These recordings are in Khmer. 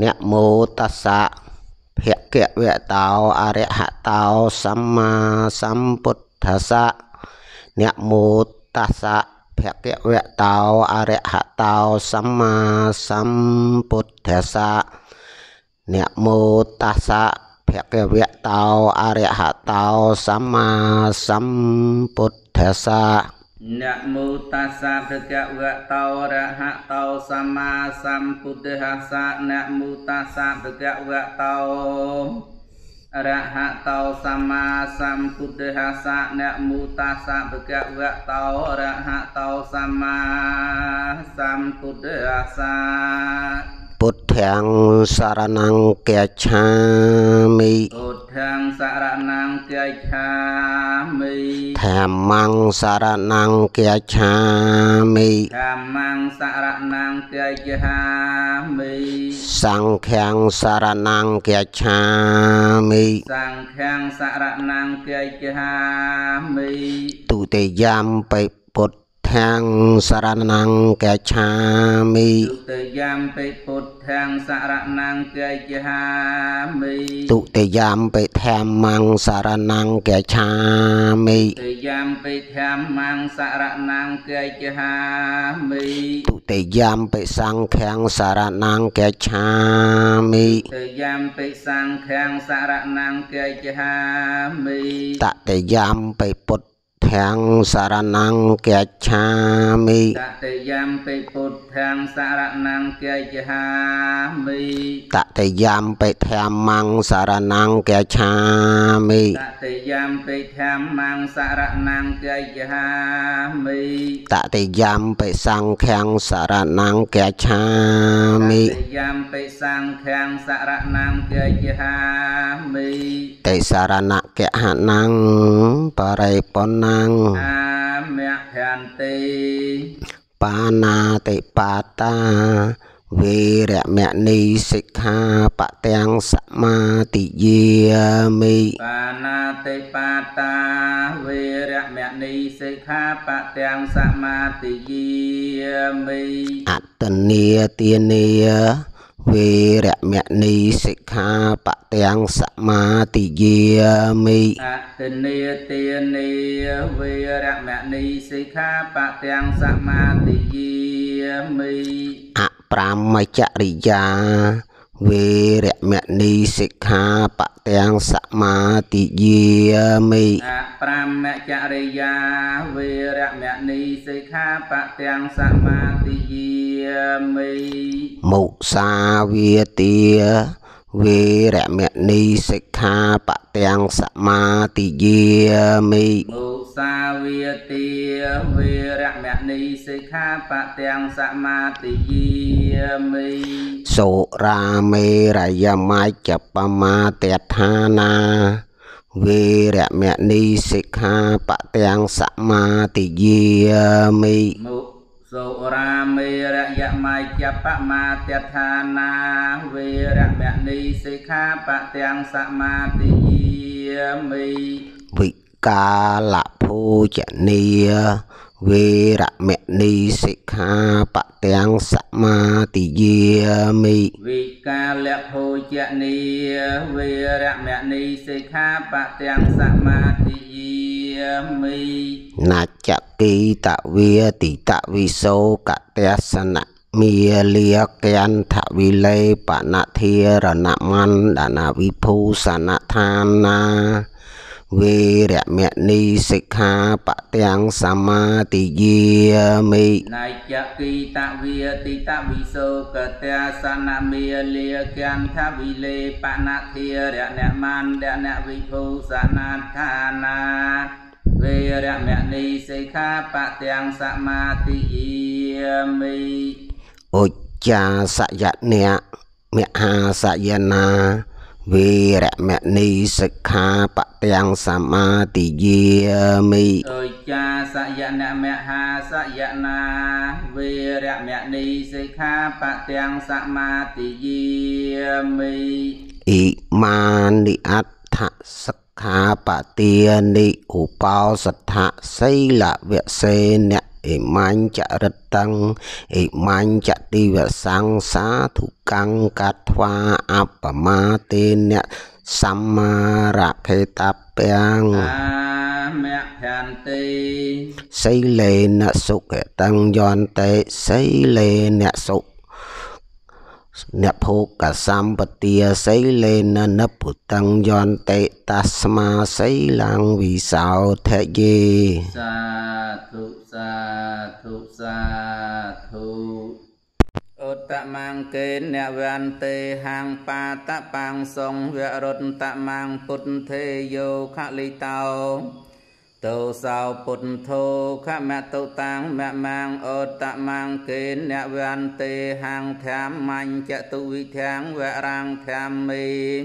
នមោតស្សៈភគវតោអរហតោសម្មាសម្ពុទ្ធស្សៈនមោតស្សៈភគវតោអរហតោសម្មាសម្ពុទ្ធស្សៈនមោតស្សៈភគវតោអរហតោសម្មាសម្ពុទ្ធស្សៈនមោតាសាប្រតិវៈតោរហតោសម្មាសម្ពុទ្ធហាសានមោតាសាប្រតិវៈតោរហតោសម្មាសម្ពុទ្ធហាសានមោតាសាប្រតិវៈតោរហតោសម្មាសម្ពុទ្ធហាសាទ្ធាំងសារណង្គកិច្ឆាមិពុទ្ធាំងសារណង្គកិច្ឆាមិធម្មង្គសារណង្គកិច្ឆាមិធម្មង្គសារណង្គកិច្ឆាមិសង្ឃាំងសារណង្គកិច្ឆាមិសង្ឃាំងសារណង្គកិច្ឆាមិទុតិយំបិពុទ្ធធាំងសរណង្គកេឆាមិទុតិយាមពិពុទ្ធាំងសរណង្គកេឆាមិទុតិយាមពិធាំមង្គសរណង្គកេឆាមិទុតិយាមពិធាំមង្គសរណង្គកេឆាមិទុតិយាមពិសង្ឃាំងសរណង្គកេឆាមិទុតិយាមពិសង្ឃាំងសរណង្គកេឆាមិតតិយាមពិពុទ្ភ័ងសារណังកិច្ឆាមិតតិយំពិពុទ្ធំសារណังកិច្ឆាមិតតិយំពិធម្មំសារណังកិច្ឆាមិតតិយំពិធម្មំសារណังកិច្ឆាមិតតិយំពិសង្ឃំសារណังកិច្ឆាមិតតិយំពិសង្ឃំសារណังកិច្ឆាមិតិសារណកិហណังបរិបុណាំងអាមភន្តិបាណាតិបាតា វេរមនីសិក្ខាបទាំងសមាទិយាមិបាណាតិបាតាវេរមនីសិក្ខាបទាំងសមាទិយាមិអត្តនីទានាវេរមណីសិក្ខាបទាំងសមាទិយាមិអតិនេទានេវេរមណីសិក្ខាបទាំងសមាទិយាមិអប្រមចរិយា វេរមណីសិក្ខាបទាំងសមាទិយាមិអប្រមចរិយា វេរមណីសិក្ខាបទាំងសមាទិយាមិមុសាវាទាវេរមនីសិក្ខាបទាំងសមាទិយាមិមុសាវាទាវេរមនីសិក្ខាបទាំងសមាទិយាមិសុរាមេរយមច្ចបមាទដ្ឋានាវេរមនីសិក្ខាបទាំងសមាទិយាមិមុសុរាមេរយមៃជបមាទដ្ឋានាវេរមណីសិក្ខាបទាំងសមាទិយាមិវិកាលភោជនីវេរមណីសិក្ខាបទាំងសមាទិយាមិវិកាលភោជនីវេរមណីសិក្ខាបទាំងសមាទិយាមិណាចកីតវាតិតវិសោកតេសនៈមាលាកេនថវិលេបណធារណមន្តនវិភូសនឋានាវេរមនីសិក្ខាបទាំងសមាទិយាមិណៃចកីតវាតិតវិសោកតាសនមាលាកੰថវិលេបណធារណមន្តនវិភូសនឋានាវេរមណីសិក្ខាបទាំងសមាទិយាមិអុចាសយនៈមហាសយនាវេរមណីសិក្ខាបទាំងសមាទិយាមិអុចាសយនៈមហាសយនាវេរមណីសិក្ខាបទាំងសមាទិយាមិអិមានិអដ្ឋសិកខាបទានិឧបោសដ្ឋសីលវសេនអិមាញ់ចរិតតੰអិមាញ់ចតិវសង្សាធុកੰកត្វាអបមាទេនសម្មារខេតពាំងមភន្តិសីលេនសុខតੰយន្តេសីលេនសុខអ្នកភោកសម្បទាសីលេននពុតੰយន្តិតស្មាសីឡាំងវិសោធយេសាធុសាធុសាធុអតមង្កេនវន្ទេហាងបាតបាំងសងវរតតមង្ពុទ្ធេយោខលិតោ tu sao put thu khá mẹ tu tăng mẹ mang ô tạ mang kín nẹ văn tê hàng tham mạnh chạy tu vi tháng vẹ răng tham mi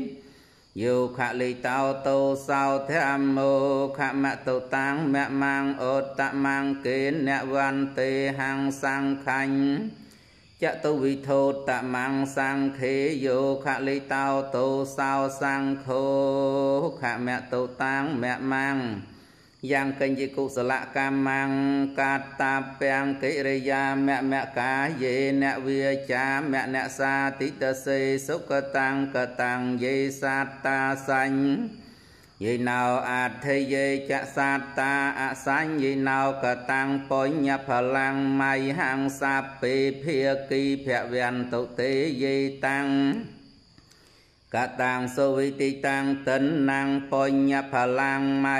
dù khả lý tao tu sao thế mô khả mẹ tu tăng mẹ mang ô tạ mang kín nẹ văn tê hàng sang khanh chạy tu vi thô tạ mang sang khí dù khả lý tao tu sao sang khô khả mẹ tu tăng mẹ mang យ៉ាងកិញ្ចិកុសលកម្មังកាតាពាំងកិរិយាមមកាយេនវាចាមនសាតិតសេសុខតាំងកតាំងយេសាតតាសញ្ញយេណោអធិយេចសាតតាអសញ្ញយេណោកតាំងបញ្ញផលังមៃហង្សាពេភិគីភវន្តុទេយេតាំងកតាំងសវិតិតាំងតិនណាំងបញ្ញផលังមៃ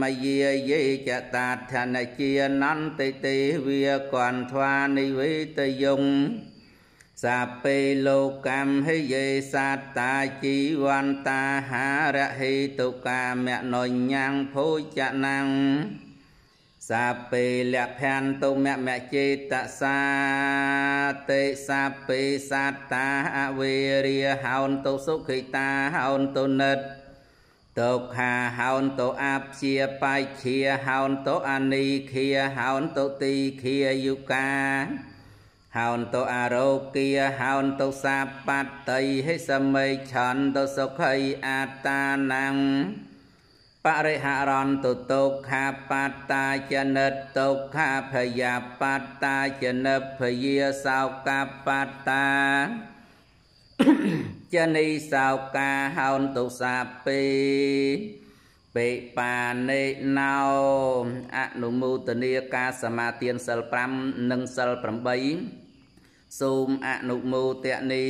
មយាយេចតាធនជានន្តិទេវាកន្ធវានិវេតយងសាពេលោកម្មហិយេសត្តាជីវន្តាហារហេតុកាមៈនុញ្ញាំងភោចនាំសាពេលៈភ័នតុមមចេតសាតិសាពេសតតាអវេរិយហោនតុសុខិតាហោនតុនិតទុក្ខាហោនតុអព្យាបច្ឆាហោនតុអនីខាហោនតុទីខាយុកាហោនតុអរោគាហោនតុសាបតតិហិសមេឆន្តុសុខៃអតានੰបរិហរន្តទុក្ខាបត្តាចនិតទុក្ខាភយាបត្តាចនិភយាសោកបត្តាចនីសោកាហោនទុសាពេបេបានេណោអនុមោទនីការសមាទានសិល5និងសិល8សូមអនុមោទនី